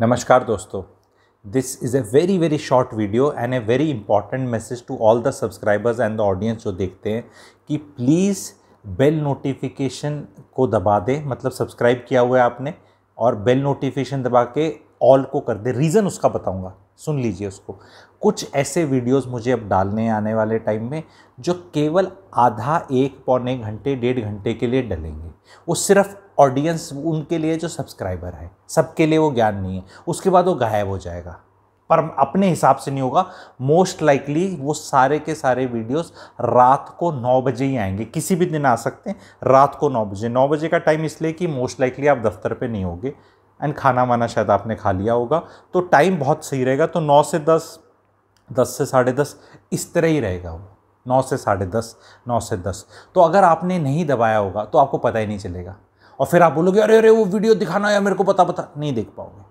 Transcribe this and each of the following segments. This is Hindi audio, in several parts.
नमस्कार दोस्तों this is a very very short video and a very important message to all the subscribers and the audience जो देखते हैं कि प्लीज़ बेल नोटिफिकेशन को दबा दें मतलब सब्सक्राइब किया हुआ है आपने और बेल नोटिफिकेशन दबा के ऑल को कर दे रीज़न उसका बताऊंगा सुन लीजिए उसको कुछ ऐसे वीडियोस मुझे अब डालने आने वाले टाइम में जो केवल आधा एक पौने घंटे डेढ़ घंटे के लिए डलेंगे वो सिर्फ ऑडियंस उनके लिए जो सब्सक्राइबर है सबके लिए वो ज्ञान नहीं है उसके बाद वो गायब हो जाएगा पर अपने हिसाब से नहीं होगा मोस्ट लाइकली वो सारे के सारे वीडियोस रात को नौ बजे ही आएंगे किसी भी दिन आ सकते हैं रात को नौ बजे नौ बजे का टाइम इसलिए कि मोस्ट लाइकली आप दफ्तर पे नहीं होगे एंड खाना वाना शायद आपने खा लिया होगा तो टाइम बहुत सही रहेगा तो नौ से दस दस से साढ़े दस इस तरह ही रहेगा वो नौ से साढ़े दस नौ से दस तो अगर आपने नहीं दबाया होगा तो आपको पता ही नहीं चलेगा और फिर आप बोलोगे अरे अरे वो वीडियो दिखाना या मेरे को पता पता नहीं देख पाओगे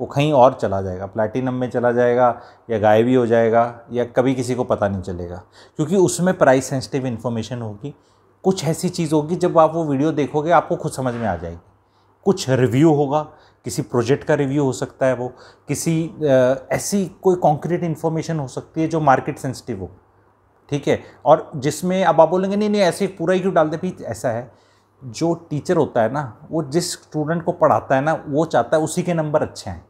वो कहीं और चला जाएगा प्लैटिनम में चला जाएगा या गायबी हो जाएगा या कभी किसी को पता नहीं चलेगा क्योंकि उसमें प्राइस सेंसिटिव इन्फॉर्मेशन होगी कुछ ऐसी चीज़ होगी जब आप वो वीडियो देखोगे आपको खुद समझ में आ जाएगी कुछ रिव्यू होगा किसी प्रोजेक्ट का रिव्यू हो सकता है वो किसी ऐसी कोई कॉन्क्रीट इन्फॉर्मेशन हो सकती है जो मार्केट सेंसिटिव हो ठीक है और जिसमें अब आप बोलेंगे नहीं नहीं ऐसे पूरा ही क्यों डाल दे भी ऐसा है जो टीचर होता है ना वो जिस स्टूडेंट को पढ़ाता है ना वो चाहता है उसी के नंबर अच्छे हैं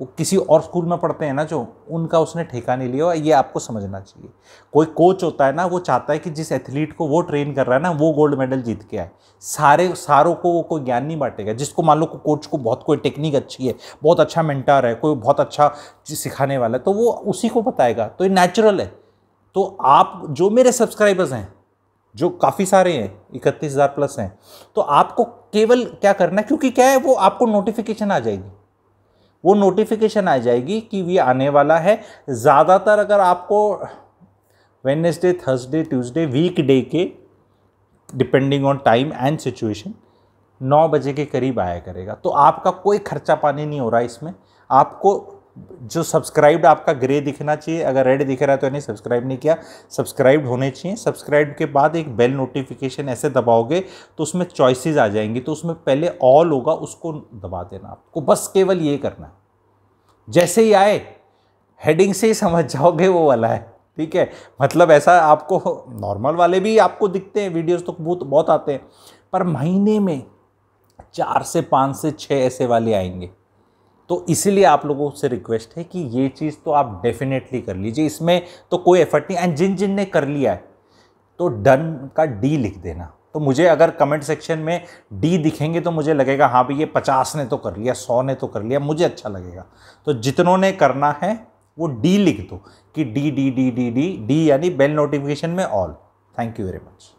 वो किसी और स्कूल में पढ़ते हैं ना जो उनका उसने ठेका नहीं लिया ये आपको समझना चाहिए कोई कोच होता है ना वो चाहता है कि जिस एथलीट को वो ट्रेन कर रहा है ना वो गोल्ड मेडल जीत के आए सारे सारों को वो कोई ज्ञान नहीं बांटेगा जिसको मान लो को कोच को बहुत कोई टेक्निक अच्छी है बहुत अच्छा मेंटर है कोई बहुत अच्छा सिखाने वाला है तो वो उसी को बताएगा तो ये नेचुरल है तो आप जो मेरे सब्सक्राइबर्स हैं जो काफ़ी सारे हैं इकतीस हज़ार प्लस हैं तो आपको केवल क्या करना है क्योंकि क्या है वो आपको नोटिफिकेशन आ जाएगी वो नोटिफिकेशन आ जाएगी कि ये आने वाला है ज़्यादातर अगर आपको Wednesday Thursday Tuesday weekday के depending on time and situation नौ बजे के करीब आया करेगा तो आपका कोई खर्चा पानी नहीं हो रहा इसमें आपको जो सब्सक्राइब्ड आपका ग्रे दिखना चाहिए अगर रेड दिख रहा है तो यानी सब्सक्राइब नहीं किया सब्सक्राइब होने चाहिए सब्सक्राइब के बाद एक बेल नोटिफिकेशन ऐसे दबाओगे तो उसमें चॉइसेस आ जाएंगी तो उसमें पहले ऑल होगा उसको दबा देना आपको बस केवल ये करना है जैसे ही आए हेडिंग से ही समझ जाओगे वो वाला है ठीक है मतलब ऐसा आपको नॉर्मल वाले भी आपको दिखते हैं वीडियोज तो बहुत बहुत आते हैं पर महीने में चार से पाँच से छः ऐसे वाले आएंगे तो इसीलिए आप लोगों से रिक्वेस्ट है कि ये चीज़ तो आप डेफिनेटली कर लीजिए इसमें तो कोई एफर्ट नहीं एंड जिन जिन ने कर लिया है तो डन का डी लिख देना तो मुझे अगर कमेंट सेक्शन में डी दिखेंगे तो मुझे लगेगा हाँ भाई ये पचास ने तो कर लिया सौ ने तो कर लिया मुझे अच्छा लगेगा तो जितनों ने करना है वो डी लिख दो कि D D D D D D यानी बेल नोटिफिकेशन में all thank you very much